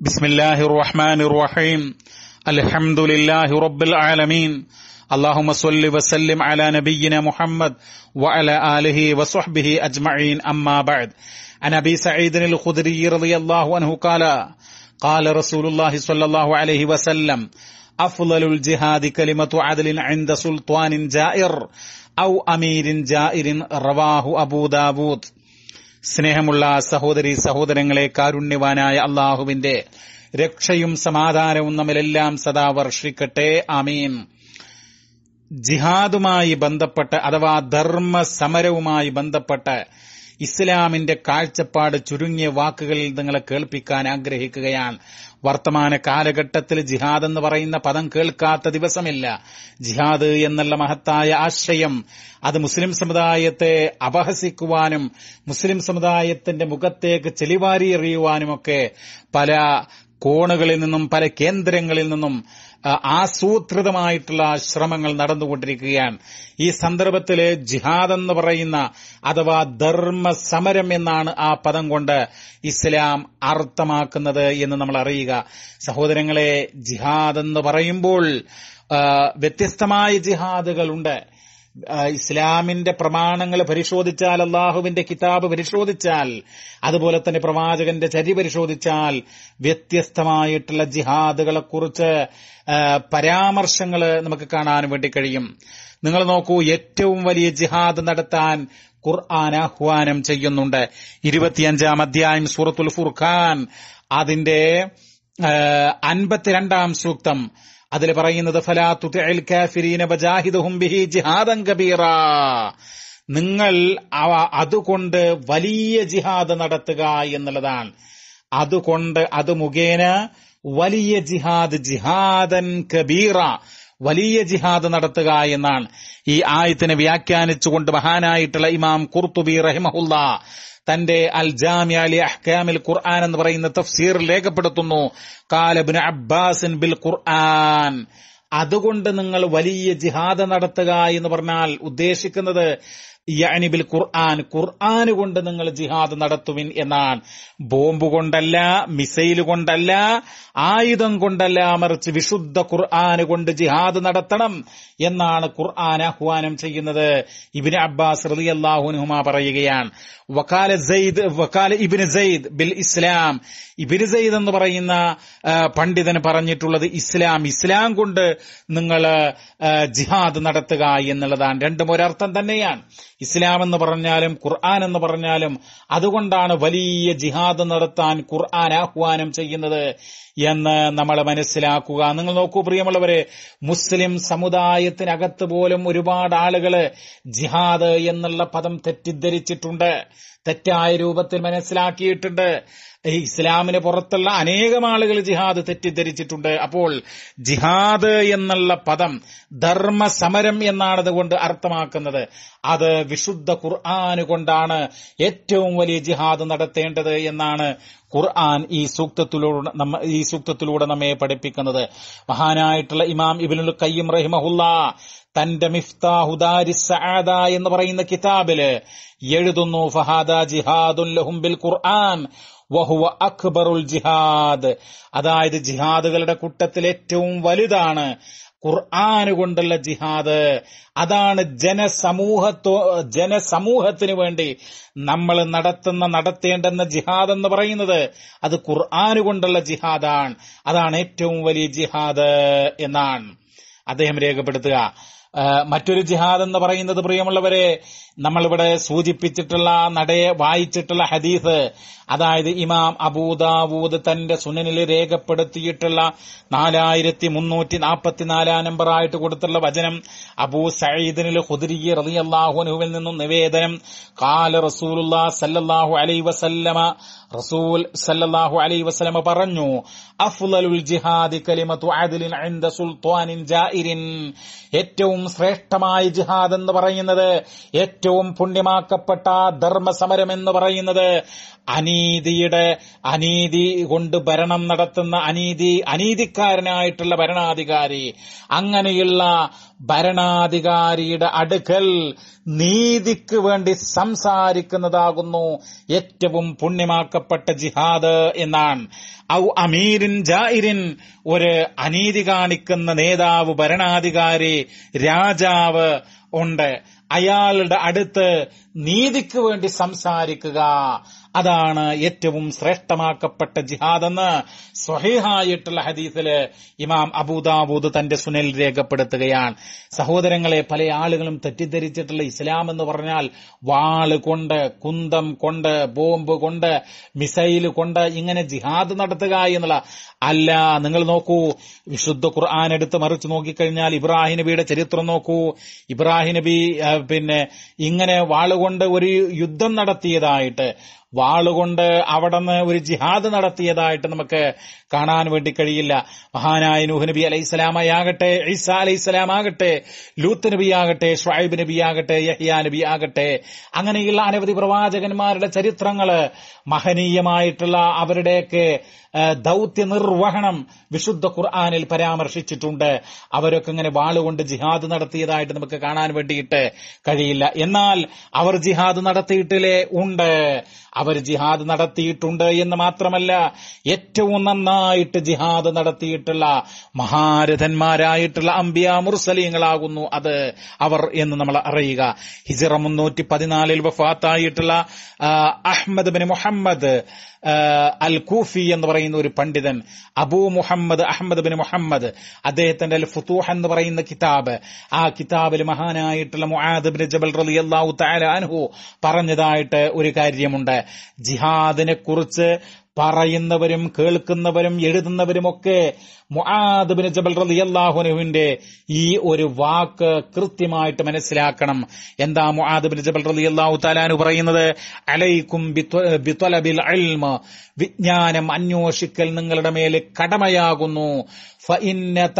بسم الله الرحمن الرحيم الحمد لله رب العالمين اللهم صل وسلم على نبينا محمد وعلى آله وصحبه أجمعين أما بعد عن أبي سعيد الخدري رضي الله عنه قال قال رسول الله صلى الله عليه وسلم أفضل الجهاد كلمة عدل عند سلطان جائر أو أمير جائر رواه أبو داود സ്നേഹമുള്ള സഹോദരി സഹോദരങ്ങളെ കാരുണ്യവാനായ അള്ളാഹുവിന്റെ രക്ഷയും സമാധാനവും നമ്മിലെല്ലാം സദാ വർഷിക്കട്ടെ ആമീൻ ജിഹാദുമായി ബന്ധപ്പെട്ട് അഥവാ ധർമ്മ സമരവുമായി ബന്ധപ്പെട്ട് ഇസ്ലാമിന്റെ കാഴ്ചപ്പാട് ചുരുങ്ങിയ വാക്കുകളിൽ നിങ്ങളെ കേൾപ്പിക്കാൻ ആഗ്രഹിക്കുകയാണ് വർത്തമാന കാലഘട്ടത്തിൽ ജിഹാദ് എന്ന് പറയുന്ന പദം കേൾക്കാത്ത ദിവസമില്ല ജിഹാദ് എന്നുള്ള മഹത്തായ ആശയം അത് മുസ്ലിം സമുദായത്തെ അപഹസിക്കുവാനും മുസ്ലിം സമുദായത്തിന്റെ മുഖത്തേക്ക് എറിയുവാനുമൊക്കെ പല കോണുകളിൽ നിന്നും പല കേന്ദ്രങ്ങളിൽ നിന്നും ആസൂത്രിതമായിട്ടുള്ള ശ്രമങ്ങൾ നടന്നുകൊണ്ടിരിക്കുകയാണ് ഈ സന്ദർഭത്തിൽ ജിഹാദ് എന്ന് പറയുന്ന അഥവാ ധർമ്മ സമരം എന്നാണ് ആ പദം കൊണ്ട് ഇസ്ലാം അർത്ഥമാക്കുന്നത് എന്ന് നമ്മൾ അറിയുക സഹോദരങ്ങളെ ജിഹാദ് എന്ന് പറയുമ്പോൾ വ്യത്യസ്തമായ ജിഹാദുകളുണ്ട് ഉണ്ട് ഇസ്ലാമിന്റെ പ്രമാണങ്ങൾ പരിശോധിച്ചാൽ അള്ളാഹുവിന്റെ കിതാബ് പരിശോധിച്ചാൽ അതുപോലെ തന്നെ പ്രവാചകന്റെ ചരി പരിശോധിച്ചാൽ വ്യത്യസ്തമായിട്ടുള്ള ജിഹാദുകളെക്കുറിച്ച് പരാമർശങ്ങൾ നമുക്ക് കാണാൻ വേണ്ടി കഴിയും നിങ്ങൾ നോക്കൂ ഏറ്റവും വലിയ ജിഹാദ് നടത്താൻ ഖുർആൻ ആഹ്വാനം ചെയ്യുന്നുണ്ട് ഇരുപത്തിയഞ്ചാം അധ്യായം സൂറത്തുൽ ഫുർഖാൻ അതിന്റെ അൻപത്തിരണ്ടാം സൂക്തം അതിൽ പറയുന്നത് നിങ്ങൾ അതുകൊണ്ട് വലിയ ജിഹാദ് നടത്തുക എന്നുള്ളതാണ് അതുകൊണ്ട് അത് മുഖേന വലിയ ജിഹാദ് ജിഹാദൻ കബീറ വലിയ ജിഹാദ് നടത്തുക എന്നാണ് ഈ ആയത്തിനെ വ്യാഖ്യാനിച്ചുകൊണ്ട് മഹാനായിട്ടുള്ള ഇമാം കുർത്തുബി റഹിമഹുല്ല തന്റെ അൽ ജാമ്യ അലി അഹ്കാമിൽ ഖുർആൻ എന്ന് പറയുന്ന തഫ്സീർ രേഖപ്പെടുത്തുന്നു കാലബിൻ അബ്ബാസിൻ ബിൽ ഖുർആൻ അതുകൊണ്ട് നിങ്ങൾ വലിയ ജിഹാദ് നടത്തുക എന്ന് പറഞ്ഞാൽ ഉദ്ദേശിക്കുന്നത് യഅനിബിൽ ഖുർആൻ ഖുർആൻ കൊണ്ട് നിങ്ങൾ ജിഹാദ് നടത്തുവിൻ എന്നാണ് ബോംബ് കൊണ്ടല്ല മിസൈൽ കൊണ്ടല്ല ആയുധം കൊണ്ടല്ല മറിച്ച് വിശുദ്ധ ഖുർആൻ കൊണ്ട് ജിഹാദ് നടത്തണം എന്നാണ് ഖുർആൻ ആഹ്വാനം ചെയ്യുന്നത് ഇബിന് അബ്ബാസ് റലി അള്ളാഹുനുഹുമ പറയുകയാണ് വക്കാല സെയ്ദ് വക്കാല ഇബിന് സെയ്ദ് ബിൽ ഇസ്ലാം ഇബിന് സെയ്ദ് എന്ന് പറയുന്ന പണ്ഡിതൻ പറഞ്ഞിട്ടുള്ളത് ഇസ്ലാം ഇസ്ലാം കൊണ്ട് നിങ്ങൾ ജിഹാദ് നടത്തുക എന്നുള്ളതാണ് രണ്ടും ഒരർത്ഥം തന്നെയാണ് ഇസ്ലാം എന്ന് പറഞ്ഞാലും ഖുർആൻ എന്ന് പറഞ്ഞാലും അതുകൊണ്ടാണ് വലിയ ജിഹാദ് നടത്താൻ ഖുർആൻ ആഹ്വാനം ചെയ്യുന്നത് എന്ന് നമ്മൾ മനസ്സിലാക്കുക നിങ്ങൾ നോക്കൂ പ്രിയമുള്ളവരെ മുസ്ലിം സമുദായത്തിനകത്ത് പോലും ഒരുപാട് ആളുകൾ ജിഹാദ് എന്നുള്ള പദം തെറ്റിദ്ധരിച്ചിട്ടുണ്ട് തെറ്റായ രൂപത്തിൽ മനസ്സിലാക്കിയിട്ടുണ്ട് ഇസ്ലാമിന് പുറത്തുള്ള അനേകം ആളുകൾ ജിഹാദ് തെറ്റിദ്ധരിച്ചിട്ടുണ്ട് അപ്പോൾ ജിഹാദ് എന്നുള്ള പദം ധർമ്മ സമരം എന്നാണ് അതുകൊണ്ട് അർത്ഥമാക്കുന്നത് അത് വിശുദ്ധ ഖുർആാന് കൊണ്ടാണ് ഏറ്റവും വലിയ ജിഹാദ് നടത്തേണ്ടത് എന്നാണ് ഖുർആൻ ഈ സൂക്തത്തിലൂടെ ഈ സൂക്തത്തിലൂടെ നമ്മെ പഠിപ്പിക്കുന്നത് മഹാനായിട്ടുള്ള ഇമാം ഇബിനുൽ കയ്യം റഹിമഹുല്ല തന്റെ മിഫ്താഹുദാരി സഅദ എന്ന് പറയുന്ന കിതാബില് എഴുതുന്നു ഫഹാദ ജിഹാദുൽ ലഹും ബിൽ ഖുർആൻ വഹുവ അക്ബറുൽ ജിഹാദ് അതായത് ജിഹാദുകളുടെ കൂട്ടത്തിൽ ഏറ്റവും വലുതാണ് ഖുർആാന് കൊണ്ടുള്ള ജിഹാദ് അതാണ് ജനസമൂഹത്തോ ജനസമൂഹത്തിന് വേണ്ടി നമ്മൾ നടത്തുന്ന നടത്തേണ്ടെന്ന ജിഹാദ് എന്ന് പറയുന്നത് അത് ഖുർആാന് കൊണ്ടുള്ള ജിഹാദാണ് അതാണ് ഏറ്റവും വലിയ ജിഹാദ് എന്നാണ് അദ്ദേഹം രേഖപ്പെടുത്തുക മറ്റൊരു ജിഹാദ് എന്ന് പറയുന്നത് പ്രിയമുള്ളവരെ നമ്മളിവിടെ സൂചിപ്പിച്ചിട്ടുള്ള നടയെ വായിച്ചിട്ടുള്ള ഹദീസ് അതായത് ഇമാം അബൂദാവൂദ് തന്റെ സുനനിൽ രേഖപ്പെടുത്തിയിട്ടുള്ള നാലായിരത്തി മുന്നൂറ്റി നാൽപ്പത്തിനാലാം നമ്പറായിട്ട് കൊടുത്തുള്ള വചനം അബൂ സയ്യിദിനിൽ ഹുദരി റളിയല്ലാഹുനുവിൽ നിന്നും നിവേദനം കാല റസൂലുല്ലാ സല്ലാഹു അലൈ വസല്ലമ റസൂൽ സല്ലാഹു അലൈ വസല്ലമ പറഞ്ഞു അഫ്ലുൽ ജിഹാദി കലിമത്തു അദിലിൻ ഇൻദ സുൽത്താനിൻ ജായിരിൻ ഏറ്റവും ശ്രേഷ്ഠമായ ജിഹാദ് എന്ന് പറയുന്നത് ഏറ്റവും പുണ്യമാക്കപ്പെട്ട ധർമ്മസമരം എന്ന് പറയുന്നത് അനീതിയുടെ അനീതി കൊണ്ട് ഭരണം നടത്തുന്ന അനീതി അനീതിക്കാരനായിട്ടുള്ള ഭരണാധികാരി അങ്ങനെയുള്ള ഭരണാധികാരിയുടെ അടുക്കൽ നീതിക്ക് വേണ്ടി സംസാരിക്കുന്നതാകുന്നു ഏറ്റവും പുണ്യമാക്കപ്പെട്ട ജിഹാദ് എന്നാണ് ഔ അമീരിൻ ജാഇരിൻ ഒരു അനീതി കാണിക്കുന്ന നേതാവ് ഭരണാധികാരി രാജാവ് ഉണ്ട് അയാളുടെ അടുത്ത് നീതിക്ക് വേണ്ടി സംസാരിക്കുക അതാണ് ഏറ്റവും ശ്രേഷ്ഠമാക്കപ്പെട്ട ജിഹാദ് എന്ന് സ്വഹീഹായിട്ടുള്ള ഹദീസില് ഇമാം അബൂദാബൂദ് തന്റെ സുനൽ രേഖപ്പെടുത്തുകയാണ് സഹോദരങ്ങളെ പല ആളുകളും തെറ്റിദ്ധരിച്ചിട്ടുള്ള ഇസ്ലാം എന്ന് പറഞ്ഞാൽ വാള് കൊണ്ട് കുന്തം കൊണ്ട് ബോംബ് കൊണ്ട് മിസൈൽ കൊണ്ട് ഇങ്ങനെ ജിഹാദ് നടത്തുക എന്നുള്ള അല്ല നിങ്ങൾ നോക്കൂ വിശുദ്ധ ഖുർആൻ എടുത്ത് മറിച്ച് നോക്കിക്കഴിഞ്ഞാൽ ഇബ്രാഹിം നബിയുടെ ചരിത്രം നോക്കൂ ഇബ്രാഹിം നബി പിന്നെ ഇങ്ങനെ വാളുകൊണ്ട് ഒരു യുദ്ധം നടത്തിയതായിട്ട് വാളുകൊണ്ട് നിന്ന് ഒരു ജിഹാദ് നടത്തിയതായിട്ട് നമുക്ക് കാണാൻ വേണ്ടി കഴിയില്ല മഹാനായ നൂഹ് നബി അലൈഹി ആകട്ടെ ഈസ അലൈഹി ആകട്ടെ ലൂത്ത് നബി ആകട്ടെ ഷുഹൈബ് നബി ആകട്ടെ യഹിയ നബി ആകട്ടെ അങ്ങനെയുള്ള അനവധി പ്രവാചകന്മാരുടെ ചരിത്രങ്ങൾ മഹനീയമായിട്ടുള്ള അവരുടെയൊക്കെ ദൗത്യ നിർവഹണം വിശുദ്ധ ഖുർആാനിൽ പരാമർശിച്ചിട്ടുണ്ട് അവരൊക്കെ ഇങ്ങനെ വാളുകൊണ്ട് ജിഹാദ് നടത്തിയതായിട്ട് നമുക്ക് കാണാൻ വേണ്ടിയിട്ട് കഴിയില്ല എന്നാൽ അവർ ജിഹാദ് നടത്തിയിട്ടില്ലേ ഉണ്ട് അവർ ജിഹാദ് നടത്തിയിട്ടുണ്ട് എന്ന് മാത്രമല്ല ഏറ്റവും നന്നായിട്ട് ജിഹാദ് നടത്തിയിട്ടുള്ള മഹാരഥന്മാരായിട്ടുള്ള അമ്പിയ മുർസലീങ്ങളാകുന്നു അത് അവർ എന്ന് നമ്മൾ അറിയുക ഹിസിറ മുന്നൂറ്റി പതിനാലിൽ വഫാത്തായിട്ടുള്ള Ahmad bin Muhammad al Kufi എന്ന് പറയുന്ന ഒരു പണ്ഡിതൻ Abu Muhammad Ahmad bin Muhammad അദ്ദേഹത്തിന്റെ അൽ ഫുത്തൂഹ എന്ന് പറയുന്ന കിതാബ് ആ കിതാബിൽ മഹാനായിട്ടുള്ള മുആദ് ബിൻ ജബൽ റളിയല്ലാഹു തആല അൻഹു പറഞ്ഞതായിട്ട് ഒരു കാര്യമുണ്ട് ജിഹാദിനെ കുറിച്ച് പറയുന്നവരും കേൾക്കുന്നവരും എഴുതുന്നവരുമൊക്കെ മുആദ്ബിന് ജബൽ റലിയല്ലാഹുനുവിന്റെ ഈ ഒരു വാക്ക് കൃത്യമായിട്ട് മനസ്സിലാക്കണം എന്താ മുആദ്ബിന് ജബൽ അള്ളാഹു താലാനു പറയുന്നത് അലൈക്കും ബിത്വലബിൽ അൽമ വിജ്ഞാനം അന്വേഷിക്കൽ നിങ്ങളുടെ മേൽ കടമയാകുന്നു ഫഇന്ന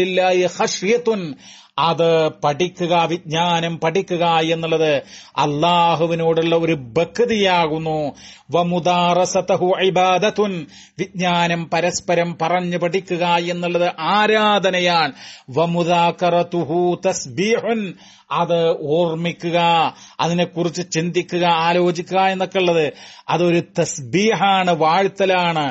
ലില്ലാഹി ഖശ്യത്തുൻ അത് പഠിക്കുക വിജ്ഞാനം പഠിക്കുക എന്നുള്ളത് അള്ളാഹുവിനോടുള്ള ഒരു ബക്തിയാകുന്നു വമുദാറസതഹു ഐബാദത്തുൻ വിജ്ഞാനം പരസ്പരം പറഞ്ഞു പഠിക്കുക എന്നുള്ളത് ആരാധനയാണ് വമുദാക്കറതുഹു തസ്ബീഹുൻ അത് ഓർമ്മിക്കുക അതിനെക്കുറിച്ച് ചിന്തിക്കുക ആലോചിക്കുക എന്നൊക്കെ ഉള്ളത് അതൊരു തസ്ബീഹാണ് വാഴ്ത്തലാണ്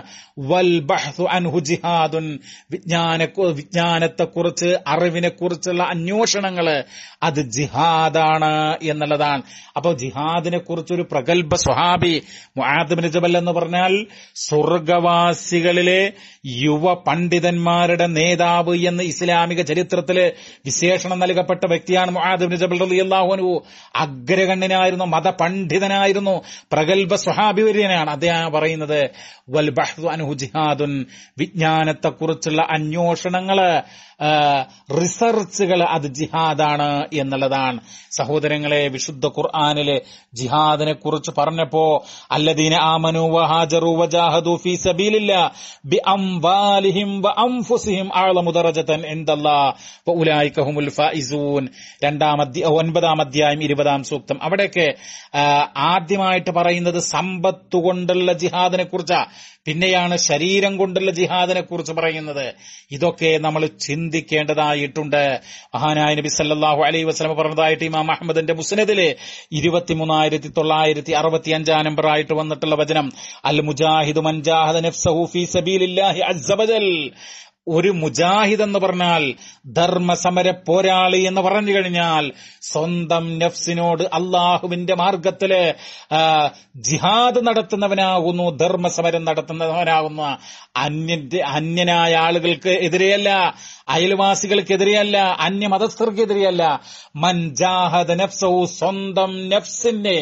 വൽ ബഹ്സു അൻഹു ജിഹാദുൻ വിജ്ഞാന വിജ്ഞാനത്തെക്കുറിച്ച് അറിവിനെക്കുറിച്ചുള്ള അന്വേഷണങ്ങൾ അത് ജിഹാദാണ് എന്നുള്ളതാണ് അപ്പോൾ ജിഹാദിനെ കുറിച്ചൊരു പ്രഗത്ഭ സ്വഹാബി മുഹാദിബിൻ ജബൽ എന്ന് പറഞ്ഞാൽ സ്വർഗവാസികളിലെ യുവ പണ്ഡിതന്മാരുടെ നേതാവ് എന്ന് ഇസ്ലാമിക ചരിത്രത്തില് വിശേഷണം നൽകപ്പെട്ട വ്യക്തിയാണ് മുഹാദിബിൻ ജബൽ അള്ളാഹുനു അഗ്രഗണ്യനായിരുന്നു മതപണ്ഡിതനായിരുന്നു പ്രഗത്ഭ സ്വഹാബിവര്യനാണ് അദ്ദേഹം പറയുന്നത് വൽ ബഹ്സു അൻഹു ജിഹാദുൻ വിജ്ഞാനത്തെക്കുറിച്ചുള്ള അന്വേഷണങ്ങള് റിസർച്ചുകൾ അത് ജിഹാദാണ് എന്നുള്ളതാണ് സഹോദരങ്ങളെ വിശുദ്ധ ഖുർആാനില് ജിഹാദിനെ കുറിച്ച് പറഞ്ഞപ്പോ അല്ലദീന ആമനു വഹാജറു വജാഹദു ഫി സബീലില്ല ബി അംവാലിഹിം വ അംഫുസിഹിം അഅലമു ദറജതൻ ഫായിസൂൻ രണ്ടാം അധ്യായം ഒൻപതാം അധ്യായം ഇരുപതാം സൂക്തം അവിടെയൊക്കെ ആദ്യമായിട്ട് പറയുന്നത് സമ്പത്ത് കൊണ്ടുള്ള ജിഹാദിനെ കുറിച്ചാ പിന്നെയാണ് ശരീരം കൊണ്ടുള്ള ജിഹാദിനെ കുറിച്ച് പറയുന്നത് ഇതൊക്കെ നമ്മൾ ചിന്തി ചിന്തിക്കേണ്ടതായിട്ടുണ്ട് മഹാനായ നബി സല്ലാഹു അലൈ വസ്ലമ പറഞ്ഞതായിട്ട് ഇമാം അഹമ്മദിന്റെ മുസ്നദിലെ ഇരുപത്തിമൂന്നായിരത്തി തൊള്ളായിരത്തി അറുപത്തി അഞ്ചാം ആയിട്ട് വന്നിട്ടുള്ള വചനം അൽ മുജാഹിദ് ഒരു മുജാഹിദ് എന്ന് പറഞ്ഞാൽ ധർമ്മസമര പോരാളി എന്ന് പറഞ്ഞു കഴിഞ്ഞാൽ സ്വന്തം നഫ്സിനോട് അള്ളാഹുവിന്റെ മാർഗത്തില് ജിഹാദ് നടത്തുന്നവനാകുന്നു ധർമ്മസമരം നടത്തുന്നവനാകുന്ന അന്യന്റെ അന്യനായ ആളുകൾക്ക് എതിരെയല്ല അയൽവാസികൾക്കെതിരെയല്ല അന്യമതസ്ഥർക്കെതിരെയല്ല മൻജാഹദ നഫ്സവും സ്വന്തം നഫ്സിനെ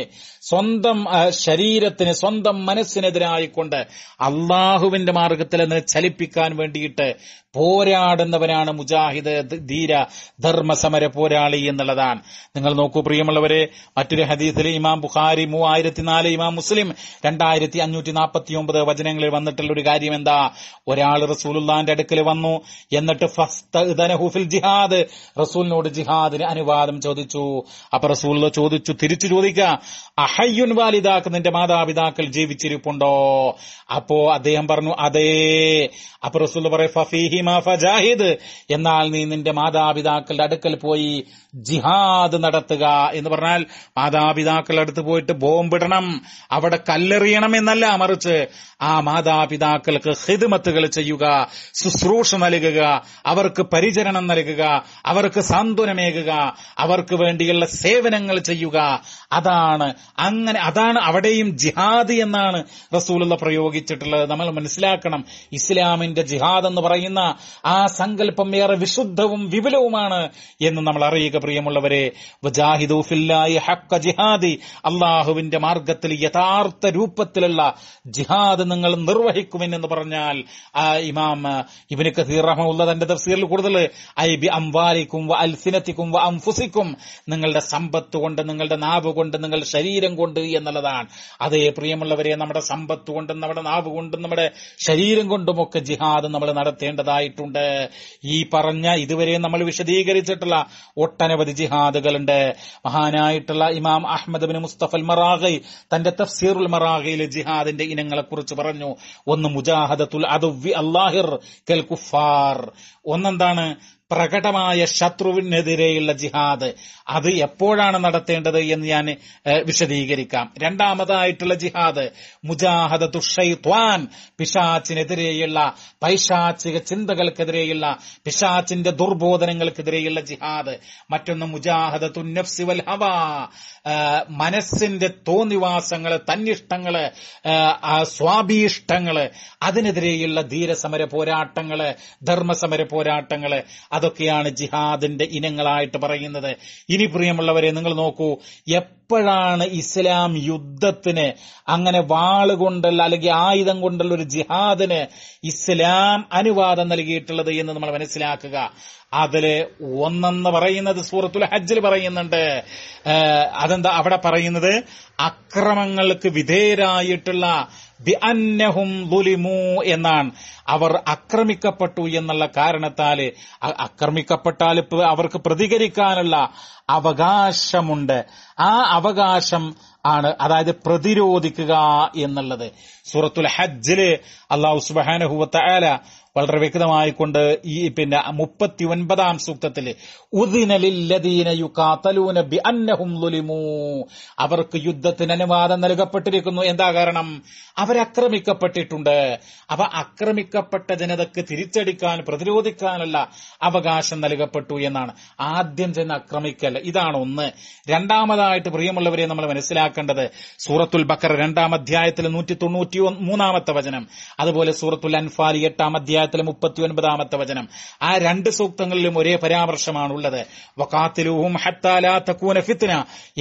സ്വന്തം ശരീരത്തിന് സ്വന്തം മനസ്സിനെതിരായിക്കൊണ്ട് അള്ളാഹുവിന്റെ മാർഗത്തിൽ അതിനെ ചലിപ്പിക്കാൻ വേണ്ടിയിട്ട് പോരാടുന്നവനാണ് മുജാഹിദ് ധീര ധർമ്മസമര പോരാളി എന്നുള്ളതാണ് നിങ്ങൾ നോക്കൂ പ്രിയമുള്ളവരെ മറ്റൊരു ഹദീസിൽ ഇമാം ബുഖാരി മൂവായിരത്തി നാല് ഇമാം മുസ്ലിം രണ്ടായിരത്തി അഞ്ഞൂറ്റി നാൽപ്പത്തി ഒമ്പത് വചനങ്ങളിൽ വന്നിട്ടുള്ള ഒരു കാര്യം എന്താ ഒരാൾ റസൂലുല്ലാന്റെ അടുക്കൽ വന്നു എന്നിട്ട് ഫിൽ ജിഹാദ് റസൂലിനോട് ജിഹാദിന് അനുവാദം ചോദിച്ചു അപ്പൊ റസൂൽ ചോദിച്ചു തിരിച്ചു ചോദിക്കുക അഹയ്യുൻ വാലിദാക്ക് നിന്റെ മാതാപിതാക്കൾ ജീവിച്ചിരിപ്പുണ്ടോ അപ്പോ അദ്ദേഹം പറഞ്ഞു അതേ അപ്പൊ റസൂൽ പറയും ഫഫി ഫജാഹിദ് എന്നാൽ നീ നിന്റെ മാതാപിതാക്കളുടെ അടുക്കൽ പോയി ജിഹാദ് നടത്തുക എന്ന് പറഞ്ഞാൽ മാതാപിതാക്കളുടെ അടുത്ത് പോയിട്ട് ബോംബിടണം അവിടെ കല്ലെറിയണം എന്നല്ല മറിച്ച് ആ മാതാപിതാക്കൾക്ക് ഹിദ്മത്തുകൾ ചെയ്യുക ശുശ്രൂഷ നൽകുക അവർക്ക് പരിചരണം നൽകുക അവർക്ക് സാന്ത്വനമേകുക അവർക്ക് വേണ്ടിയുള്ള സേവനങ്ങൾ ചെയ്യുക അതാണ് അങ്ങനെ അതാണ് അവിടെയും ജിഹാദ് എന്നാണ് റസൂലുള്ള പ്രയോഗിച്ചിട്ടുള്ളത് നമ്മൾ മനസ്സിലാക്കണം ഇസ്ലാമിന്റെ ജിഹാദ് എന്ന് പറയുന്നത് പറയുന്ന ആ സങ്കല്പം ഏറെ വിശുദ്ധവും വിപുലവുമാണ് എന്ന് നമ്മൾ അറിയുക പ്രിയമുള്ളവരെ ജിഹാദി അള്ളാഹുവിന്റെ മാർഗത്തിൽ യഥാർത്ഥ രൂപത്തിലുള്ള ജിഹാദ് നിങ്ങൾ നിർവഹിക്കുമെന്ന് പറഞ്ഞാൽ ആ ഇമാം ഇബിന് കസീർ റഹമുള്ള തന്റെ തഫ്സീറിൽ കൂടുതൽ ഐ ബി അംവാലിക്കും വ അൽസിനത്തിക്കും വ അംഫുസിക്കും നിങ്ങളുടെ സമ്പത്ത് കൊണ്ട് നിങ്ങളുടെ നാവ് കൊണ്ട് നിങ്ങളുടെ ശരീരം കൊണ്ട് എന്നുള്ളതാണ് അതേ പ്രിയമുള്ളവരെ നമ്മുടെ സമ്പത്ത് കൊണ്ടും നമ്മുടെ നാവ് കൊണ്ടും നമ്മുടെ ശരീരം കൊണ്ടുമൊക്കെ ജിഹാദ് നമ്മൾ നടത്തേണ്ടത് കണ്ടെത്തേണ്ടതായിട്ടുണ്ട് ഈ പറഞ്ഞ ഇതുവരെ നമ്മൾ വിശദീകരിച്ചിട്ടുള്ള ഒട്ടനവധി ജിഹാദുകളുണ്ട് മഹാനായിട്ടുള്ള ഇമാം അഹമ്മദ് ബിൻ മുസ്തഫൽ മറാഹി തന്റെ തഫ്സീറുൽ മറാഹയിലെ ജിഹാദിന്റെ ഇനങ്ങളെക്കുറിച്ച് പറഞ്ഞു ഒന്ന് മുജാഹദത്തുൽ അതുവി അള്ളാഹിർ കെൽ കുഫാർ ഒന്നെന്താണ് പ്രകടമായ ശത്രുവിനെതിരെയുള്ള ജിഹാദ് അത് എപ്പോഴാണ് നടത്തേണ്ടത് എന്ന് ഞാൻ വിശദീകരിക്കാം രണ്ടാമതായിട്ടുള്ള ജിഹാദ് മുജാഹദ ത്വാൻ പിശാച്ചിനെതിരെയുള്ള പൈശാചിക ചിന്തകൾക്കെതിരെയുള്ള പിശാച്ചിന്റെ ദുർബോധനങ്ങൾക്കെതിരെയുള്ള ജിഹാദ് മറ്റൊന്ന് മുജാഹദ് തുന്നഫ്സി വൽ ഹവ മനസ്സിന്റെ തോന്നിവാസങ്ങൾ തന്നിഷ്ടങ്ങള് സ്വാഭീഷ്ടങ്ങള് അതിനെതിരെയുള്ള ധീരസമര പോരാട്ടങ്ങള് ധർമ്മസമര പോരാട്ടങ്ങള് അതൊക്കെയാണ് ജിഹാദിന്റെ ഇനങ്ങളായിട്ട് പറയുന്നത് ഇനി പ്രിയമുള്ളവരെ നിങ്ങൾ നോക്കൂ എപ്പോഴാണ് ഇസ്ലാം യുദ്ധത്തിന് അങ്ങനെ വാളുകൊണ്ടല്ല അല്ലെങ്കിൽ ആയുധം കൊണ്ടുള്ള ഒരു ജിഹാദിന് ഇസ്ലാം അനുവാദം നൽകിയിട്ടുള്ളത് എന്ന് നമ്മൾ മനസ്സിലാക്കുക അതില് ഒന്നെന്ന് പറയുന്നത് സൂറത്തുൽ ഹജ്ജിൽ പറയുന്നുണ്ട് അതെന്താ അവിടെ പറയുന്നത് അക്രമങ്ങൾക്ക് വിധേയരായിട്ടുള്ള അന്നഹും ദുലിമു എന്നാണ് അവർ അക്രമിക്കപ്പെട്ടു എന്നുള്ള കാരണത്താൽ അക്രമിക്കപ്പെട്ടാൽ അവർക്ക് പ്രതികരിക്കാനുള്ള അവകാശമുണ്ട് ആ അവകാശം ആണ് അതായത് പ്രതിരോധിക്കുക എന്നുള്ളത് സൂറത്തുൽ ഹജ്ജില് അള്ളാഹു സുബാനഹുവത്ത ആല വളരെ വ്യക്തമായി കൊണ്ട് ഈ പിന്നെ മുപ്പത്തി ഒൻപതാം സൂക്തത്തിൽ അവർക്ക് യുദ്ധത്തിന് അനുവാദം നൽകപ്പെട്ടിരിക്കുന്നു എന്താ കാരണം അവരക്രമിക്കപ്പെട്ടിട്ടുണ്ട് അവ അക്രമിക്കപ്പെട്ട ജനതക്ക് തിരിച്ചടിക്കാൻ പ്രതിരോധിക്കാനുള്ള അവകാശം നൽകപ്പെട്ടു എന്നാണ് ആദ്യം ചെന്ന് അക്രമിക്കൽ ഇതാണ് ഒന്ന് രണ്ടാമതായിട്ട് പ്രിയമുള്ളവരെ നമ്മൾ മനസ്സിലാക്കേണ്ടത് സൂറത്തുൽ ബക്കർ രണ്ടാം അധ്യായത്തിൽ നൂറ്റി തൊണ്ണൂറ്റി മുപ്പത്തി മൂന്നാമത്തെ വചനം അതുപോലെ സൂറത്തുൽ അൻഫാൽ എട്ടാം അധ്യായത്തിലെ മുപ്പത്തി ഒൻപതാമത്തെ വചനം ആ രണ്ട് സൂക്തങ്ങളിലും ഒരേ പരാമർശമാണുള്ളത് വക്കാത്തിലൂഹും ഹത്താലാത്തക്കൂന ഫിത്തിന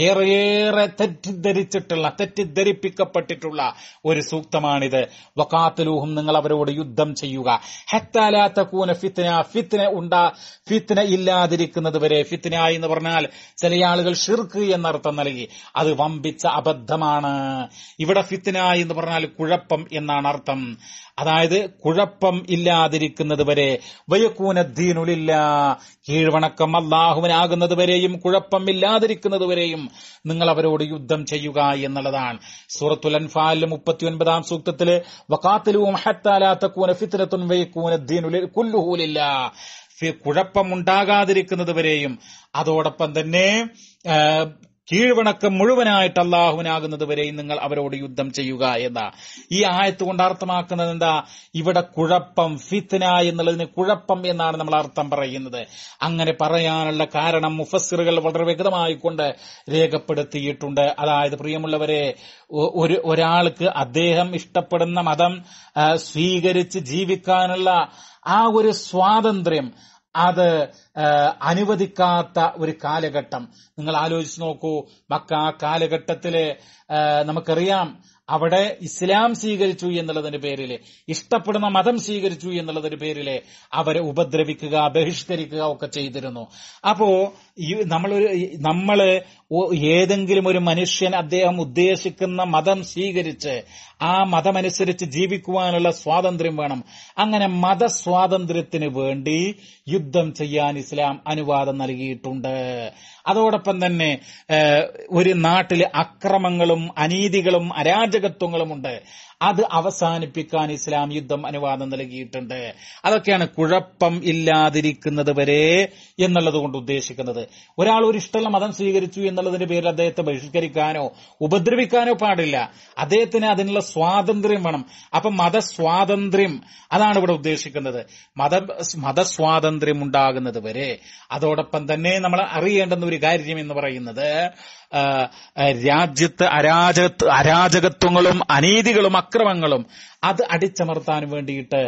ഏറെയേറെ തെറ്റിദ്ധരിച്ചിട്ടുള്ള തെറ്റിദ്ധരിപ്പിക്കപ്പെട്ടിട്ടുള്ള ഒരു സൂക്തമാണിത് വക്കാത്തിലൂഹും നിങ്ങൾ അവരോട് യുദ്ധം ചെയ്യുക ഹത്താലാത്തക്കൂന ഫിത്തിന ഫിത്തിന ഉണ്ടാ ഫിത്തിന ഇല്ലാതിരിക്കുന്നത് വരെ ഫിത്തിന എന്ന് പറഞ്ഞാൽ ചില ആളുകൾ ഷിർക്ക് എന്നർത്ഥം നൽകി അത് വമ്പിച്ച അബദ്ധമാണ് ഇവിടെ ഫിത്തിന എന്ന് പറഞ്ഞാൽ കുഴപ്പം എന്നാണ് അർത്ഥം അതായത് കുഴപ്പം ഇല്ലാതിരിക്കുന്നത് വരെ വയക്കൂന കീഴ്വണക്കം അള്ളാഹുവിനാകുന്നത് വരെയും ഇല്ലാതിരിക്കുന്നത് വരെയും നിങ്ങൾ അവരോട് യുദ്ധം ചെയ്യുക എന്നുള്ളതാണ് സൂറത്തുൽ അൻഫാലിലെ മുപ്പത്തി ഒൻപതാം സൂക്തത്തില് വക്കാത്തിലും കുല്ലുഹൂലില്ല കുഴപ്പമുണ്ടാകാതിരിക്കുന്നത് വരെയും അതോടൊപ്പം തന്നെ കീഴ്വണക്കം മുഴുവനായിട്ട് അള്ളാഹുവിനാകുന്നത് വരെയും നിങ്ങൾ അവരോട് യുദ്ധം ചെയ്യുക എന്ന ഈ ആയത്ത് കൊണ്ട് അർത്ഥമാക്കുന്നത് എന്താ ഇവിടെ കുഴപ്പം ഫിത്ന എന്നുള്ളതിന് കുഴപ്പം എന്നാണ് നമ്മൾ അർത്ഥം പറയുന്നത് അങ്ങനെ പറയാനുള്ള കാരണം മുഫസ്സിറുകൾ വളരെ വ്യക്തമായി കൊണ്ട് രേഖപ്പെടുത്തിയിട്ടുണ്ട് അതായത് പ്രിയമുള്ളവരെ ഒരു ഒരാൾക്ക് അദ്ദേഹം ഇഷ്ടപ്പെടുന്ന മതം സ്വീകരിച്ച് ജീവിക്കാനുള്ള ആ ഒരു സ്വാതന്ത്ര്യം അത് അനുവദിക്കാത്ത ഒരു കാലഘട്ടം നിങ്ങൾ ആലോചിച്ച് നോക്കൂ മക്ക ആ കാലഘട്ടത്തില് നമുക്കറിയാം അവിടെ ഇസ്ലാം സ്വീകരിച്ചു എന്നുള്ളതിന്റെ പേരിൽ ഇഷ്ടപ്പെടുന്ന മതം സ്വീകരിച്ചു എന്നുള്ളതിന്റെ പേരിൽ അവരെ ഉപദ്രവിക്കുക ബഹിഷ്കരിക്കുക ഒക്കെ ചെയ്തിരുന്നു അപ്പോ നമ്മളൊരു നമ്മൾ ഏതെങ്കിലും ഒരു മനുഷ്യൻ അദ്ദേഹം ഉദ്ദേശിക്കുന്ന മതം സ്വീകരിച്ച് ആ മതമനുസരിച്ച് ജീവിക്കുവാനുള്ള സ്വാതന്ത്ര്യം വേണം അങ്ങനെ മതസ്വാതന്ത്ര്യത്തിന് വേണ്ടി യുദ്ധം ചെയ്യാൻ ഇസ്ലാം അനുവാദം നൽകിയിട്ടുണ്ട് അതോടൊപ്പം തന്നെ ഒരു നാട്ടിൽ അക്രമങ്ങളും അനീതികളും അരാജകത്വങ്ങളുമുണ്ട് അത് അവസാനിപ്പിക്കാൻ ഇസ്ലാം യുദ്ധം അനുവാദം നൽകിയിട്ടുണ്ട് അതൊക്കെയാണ് കുഴപ്പം ഇല്ലാതിരിക്കുന്നത് വരെ എന്നുള്ളത് കൊണ്ട് ഉദ്ദേശിക്കുന്നത് ഒരാൾ ഒരു ഇഷ്ടമുള്ള മതം സ്വീകരിച്ചു എന്നുള്ളതിന്റെ പേരിൽ അദ്ദേഹത്തെ ബഹിഷ്കരിക്കാനോ ഉപദ്രവിക്കാനോ പാടില്ല അദ്ദേഹത്തിന് അതിനുള്ള സ്വാതന്ത്ര്യം വേണം അപ്പൊ മതസ്വാതന്ത്ര്യം അതാണ് ഇവിടെ ഉദ്ദേശിക്കുന്നത് മത മതസ്വാതന്ത്ര്യം ഉണ്ടാകുന്നത് വരെ അതോടൊപ്പം തന്നെ നമ്മൾ അറിയേണ്ടുന്ന ഒരു കാര്യം എന്ന് പറയുന്നത് രാജ്യത്ത് അരാജക അരാജകത്വങ്ങളും അനീതികളും അക്രമങ്ങളും അത് അടിച്ചമർത്താൻ വേണ്ടിയിട്ട്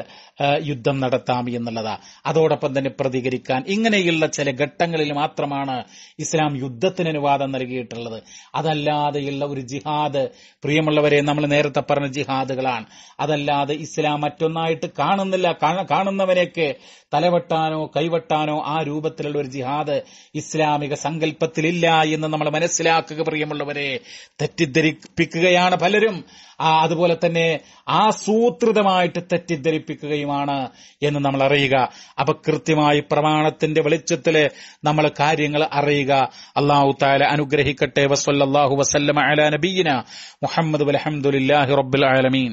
യുദ്ധം നടത്താം എന്നുള്ളതാ അതോടൊപ്പം തന്നെ പ്രതികരിക്കാൻ ഇങ്ങനെയുള്ള ചില ഘട്ടങ്ങളിൽ മാത്രമാണ് ഇസ്ലാം യുദ്ധത്തിന് അനുവാദം നൽകിയിട്ടുള്ളത് അതല്ലാതെയുള്ള ഒരു ജിഹാദ് പ്രിയമുള്ളവരെ നമ്മൾ നേരത്തെ പറഞ്ഞ ജിഹാദുകളാണ് അതല്ലാതെ ഇസ്ലാം മറ്റൊന്നായിട്ട് കാണുന്നില്ല കാണുന്നവരെയൊക്കെ തലവെട്ടാനോ കൈവെട്ടാനോ ആ രൂപത്തിലുള്ള ഒരു ജിഹാദ് ഇസ്ലാമിക സങ്കല്പത്തിലില്ല എന്ന് നമ്മൾ മനസ്സിലാക്കുക പ്രിയമുള്ളവരെ തെറ്റിദ്ധരിപ്പിക്കുകയാണ് പലരും അതുപോലെ തന്നെ ആസൂത്രിതമായിട്ട് തെറ്റിദ്ധരിപ്പിക്കുകയുമാണ് എന്ന് നമ്മൾ അറിയുക അപ്പൊ കൃത്യമായി പ്രമാണത്തിന്റെ വെളിച്ചത്തില് നമ്മൾ കാര്യങ്ങൾ അറിയുക അള്ളാഹു താല അനുഗ്രഹിക്കട്ടെ വസ്വല്ലാഹു വസ്ലം അല നബീന മുഹമ്മദ് അലഹമുല്ലാഹി റബ്ബുൽ ആലമീൻ